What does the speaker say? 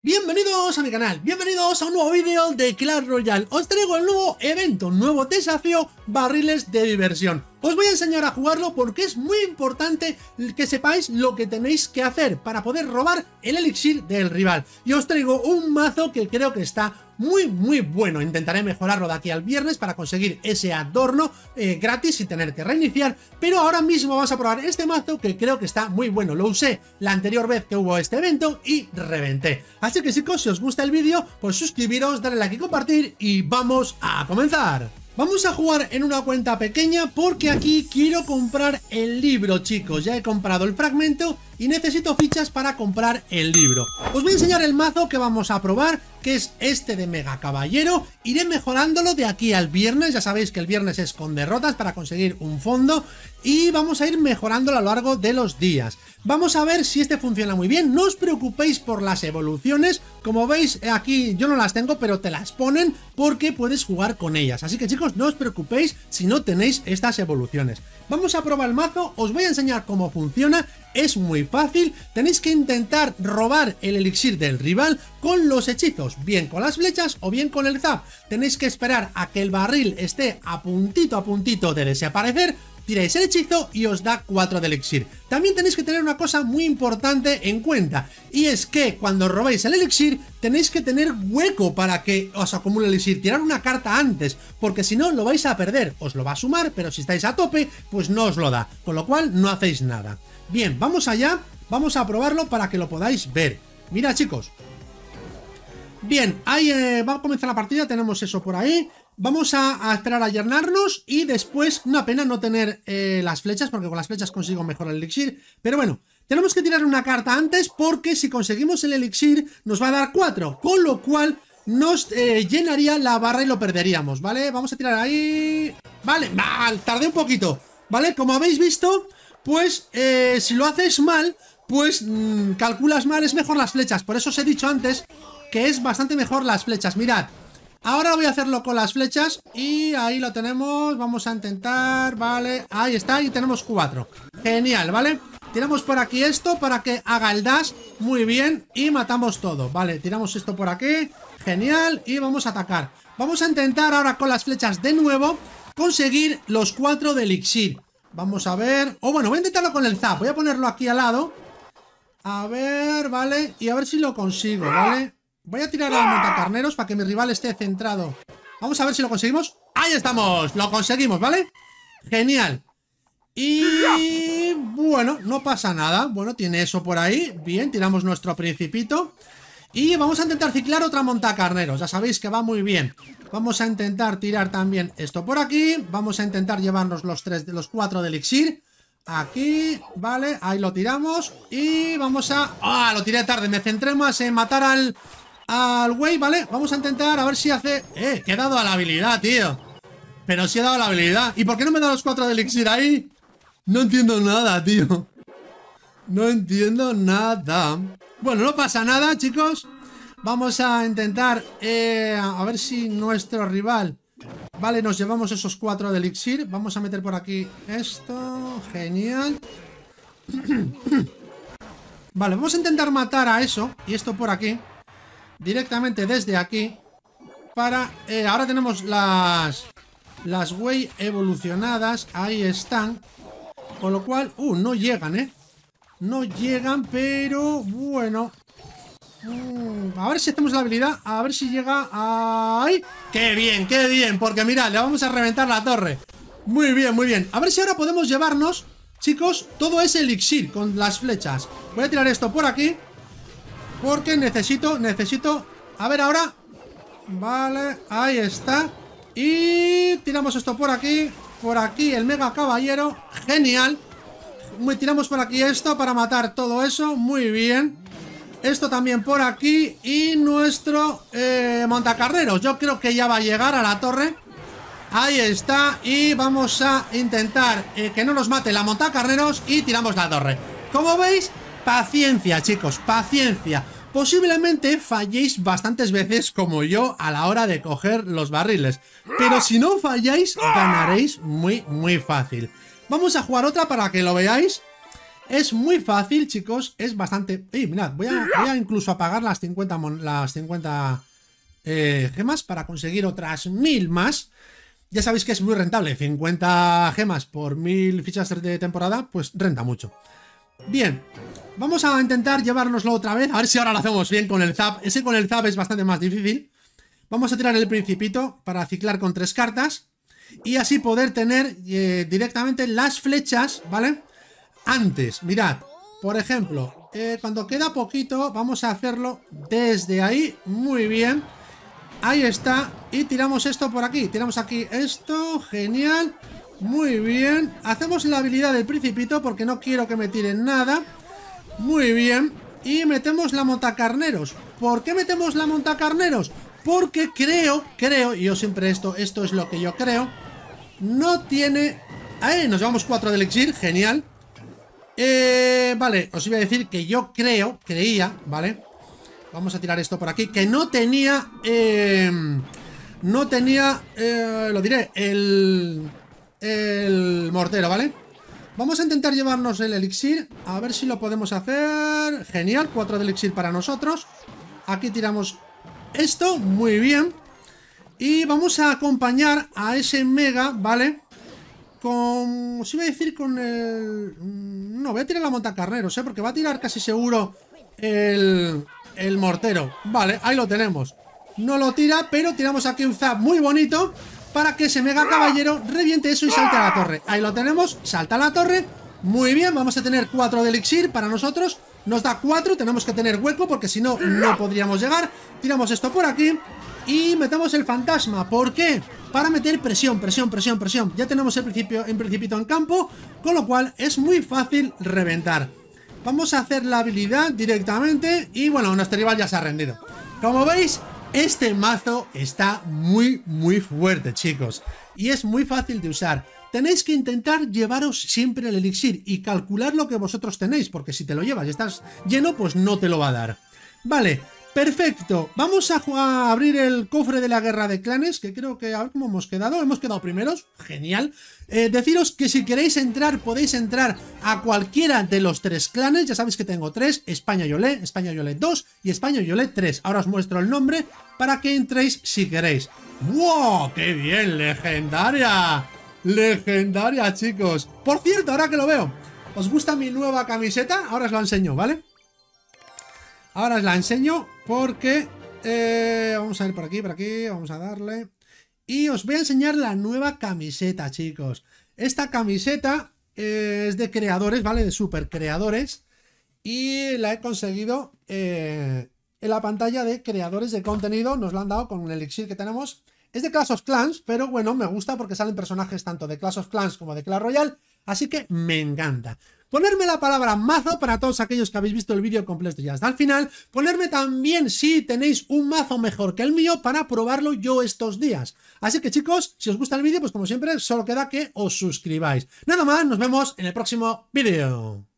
Bienvenidos a mi canal, bienvenidos a un nuevo vídeo de Clash Royale Os traigo el nuevo evento, nuevo desafío, barriles de diversión os voy a enseñar a jugarlo porque es muy importante que sepáis lo que tenéis que hacer para poder robar el elixir del rival. Y os traigo un mazo que creo que está muy muy bueno, intentaré mejorarlo de aquí al viernes para conseguir ese adorno eh, gratis y tener que reiniciar pero ahora mismo vamos a probar este mazo que creo que está muy bueno, lo usé la anterior vez que hubo este evento y reventé así que chicos, si os gusta el vídeo pues suscribiros, darle like y compartir y vamos a comenzar Vamos a jugar en una cuenta pequeña porque aquí quiero comprar el libro, chicos. Ya he comprado el fragmento y necesito fichas para comprar el libro. Os voy a enseñar el mazo que vamos a probar, que es este de Mega Caballero. Iré mejorándolo de aquí al viernes, ya sabéis que el viernes es con derrotas para conseguir un fondo y vamos a ir mejorándolo a lo largo de los días. Vamos a ver si este funciona muy bien, no os preocupéis por las evoluciones, como veis aquí yo no las tengo pero te las ponen porque puedes jugar con ellas. Así que chicos no os preocupéis si no tenéis estas evoluciones. Vamos a probar el mazo, os voy a enseñar cómo funciona es muy fácil, tenéis que intentar robar el elixir del rival con los hechizos, bien con las flechas o bien con el zap. Tenéis que esperar a que el barril esté a puntito a puntito de desaparecer tiráis el hechizo y os da 4 de elixir. También tenéis que tener una cosa muy importante en cuenta, y es que cuando robáis el elixir tenéis que tener hueco para que os acumule el elixir, tirar una carta antes, porque si no lo vais a perder, os lo va a sumar, pero si estáis a tope, pues no os lo da, con lo cual no hacéis nada. Bien, vamos allá, vamos a probarlo para que lo podáis ver. Mira chicos, Bien, ahí eh, va a comenzar la partida, tenemos eso por ahí Vamos a, esperar a llenarnos y después, una pena no tener eh, las flechas, porque con las flechas consigo mejor el elixir. Pero bueno, tenemos que tirar una carta antes porque si conseguimos el elixir nos va a dar 4. Con lo cual nos eh, llenaría la barra y lo perderíamos, ¿vale? Vamos a tirar ahí... Vale, mal, tardé un poquito, ¿vale? Como habéis visto, pues eh, si lo haces mal, pues mm, calculas mal, es mejor las flechas. Por eso os he dicho antes que es bastante mejor las flechas. Mirad, Ahora voy a hacerlo con las flechas y ahí lo tenemos. Vamos a intentar, vale. Ahí está y tenemos cuatro. Genial, ¿vale? Tiramos por aquí esto para que haga el dash muy bien y matamos todo. Vale, tiramos esto por aquí. Genial y vamos a atacar. Vamos a intentar ahora con las flechas de nuevo conseguir los cuatro de elixir. Vamos a ver... Oh, bueno, voy a intentarlo con el zap. Voy a ponerlo aquí al lado. A ver, vale. Y a ver si lo consigo, ¿vale? Voy a tirar monta montacarneros para que mi rival esté centrado. Vamos a ver si lo conseguimos. ¡Ahí estamos! Lo conseguimos, ¿vale? Genial. Y... bueno, no pasa nada. Bueno, tiene eso por ahí. Bien, tiramos nuestro principito. Y vamos a intentar ciclar otra montacarneros. Ya sabéis que va muy bien. Vamos a intentar tirar también esto por aquí. Vamos a intentar llevarnos los, tres, los cuatro de elixir. Aquí, vale, ahí lo tiramos Y vamos a... ¡Ah! Lo tiré tarde, me centré más en matar al, al güey, ¿vale? Vamos a intentar a ver si hace... ¡Eh! Que he dado a la habilidad, tío Pero sí he dado a la habilidad ¿Y por qué no me da los cuatro de elixir ahí? No entiendo nada, tío No entiendo nada Bueno, no pasa nada, chicos Vamos a intentar eh, A ver si nuestro rival Vale, nos llevamos esos cuatro de elixir Vamos a meter por aquí esto Genial Vale, vamos a intentar matar a eso Y esto por aquí directamente desde aquí para... Eh, ahora tenemos las... Las Way evolucionadas, ahí están. Con lo cual... Uh, no llegan, ¿eh? No llegan, pero bueno... Mm, a ver si hacemos la habilidad, a ver si llega... ¡Ay! ¡Qué bien, qué bien! Porque mira, le vamos a reventar la torre. Muy bien, muy bien. A ver si ahora podemos llevarnos, chicos, todo ese elixir con las flechas. Voy a tirar esto por aquí. Porque necesito, necesito... A ver ahora. Vale, ahí está. Y tiramos esto por aquí. Por aquí el mega caballero. Genial. Muy, tiramos por aquí esto para matar todo eso. Muy bien. Esto también por aquí. Y nuestro eh, montacarreros. Yo creo que ya va a llegar a la torre. Ahí está. Y vamos a intentar eh, que no nos mate la montacarreros. Y tiramos la torre. Como veis, Paciencia, chicos, paciencia. Posiblemente falléis bastantes veces como yo a la hora de coger los barriles, pero si no falláis ganaréis muy muy fácil. Vamos a jugar otra para que lo veáis. Es muy fácil, chicos, es bastante... Y mirad, voy a, voy a incluso apagar las 50, las 50 eh, gemas para conseguir otras mil más. Ya sabéis que es muy rentable, 50 gemas por 1000 fichas de temporada, pues renta mucho. Bien, vamos a intentar llevárnoslo otra vez. A ver si ahora lo hacemos bien con el zap. Ese con el zap es bastante más difícil. Vamos a tirar el principito para ciclar con tres cartas. Y así poder tener eh, directamente las flechas, ¿vale? Antes, mirad. Por ejemplo, eh, cuando queda poquito, vamos a hacerlo desde ahí. Muy bien. Ahí está. Y tiramos esto por aquí. Tiramos aquí esto. Genial. Muy bien. Hacemos la habilidad del principito porque no quiero que me tiren nada. Muy bien. Y metemos la montacarneros. ¿Por qué metemos la montacarneros? Porque creo, creo, y yo siempre esto, esto es lo que yo creo. No tiene... ahí ¡eh! Nos vamos cuatro del elixir, genial. Eh, vale, os iba a decir que yo creo, creía, ¿vale? Vamos a tirar esto por aquí, que no tenía... Eh, no tenía... Eh, lo diré, el... El mortero, ¿vale? vale Vamos a intentar llevarnos el elixir. A ver si lo podemos hacer. Genial, 4 de elixir para nosotros. Aquí tiramos esto. Muy bien. Y vamos a acompañar a ese mega, ¿vale? Con... Si voy a decir con el... Mm, no, voy a tirar la montacarneros, ¿eh? Porque va a tirar casi seguro el... El mortero. Vale, ahí lo tenemos. No lo tira, pero tiramos aquí un zap muy bonito para que ese mega caballero reviente eso y salta a la torre. Ahí lo tenemos, salta a la torre. Muy bien, vamos a tener 4 de elixir para nosotros. Nos da 4, tenemos que tener hueco porque si no, no podríamos llegar. Tiramos esto por aquí y metemos el fantasma. ¿Por qué? Para meter presión, presión, presión, presión. Ya tenemos el principio, en principito en campo, con lo cual es muy fácil reventar. Vamos a hacer la habilidad directamente y bueno, nuestro rival ya se ha rendido. Como veis, este mazo está muy muy fuerte chicos y es muy fácil de usar. Tenéis que intentar llevaros siempre el elixir y calcular lo que vosotros tenéis porque si te lo llevas y estás lleno pues no te lo va a dar. Vale, Perfecto, vamos a, abrir el cofre de la guerra de clanes, que creo que a ver hemos quedado, hemos quedado primeros, genial. Eh, deciros que si queréis entrar, podéis entrar a cualquiera de los tres clanes, ya sabéis que tengo tres, España Yolé, España Yolé 2 y España Yolé 3. Ahora os muestro el nombre para que entréis si queréis. ¡Wow! ¡Qué bien! ¡Legendaria! ¡Legendaria, chicos! Por cierto, ahora que lo veo, ¿os gusta mi nueva camiseta? Ahora os la enseño, ¿vale? Ahora os la enseño porque... Eh, vamos a ir por aquí, por aquí, vamos a darle... Y os voy a enseñar la nueva camiseta, chicos. Esta camiseta eh, es de creadores, ¿vale? De super creadores. Y la he conseguido eh, en la pantalla de creadores de contenido. Nos la han dado con un elixir que tenemos. Es de Clash of Clans, pero bueno, me gusta porque salen personajes tanto de Clash of Clans como de Clash Royale. Así que me encanta. Ponerme la palabra mazo para todos aquellos que habéis visto el vídeo completo ya hasta el final. Ponerme también si tenéis un mazo mejor que el mío para probarlo yo estos días. Así que chicos, si os gusta el vídeo, pues como siempre, solo queda que os suscribáis. Nada más, nos vemos en el próximo vídeo.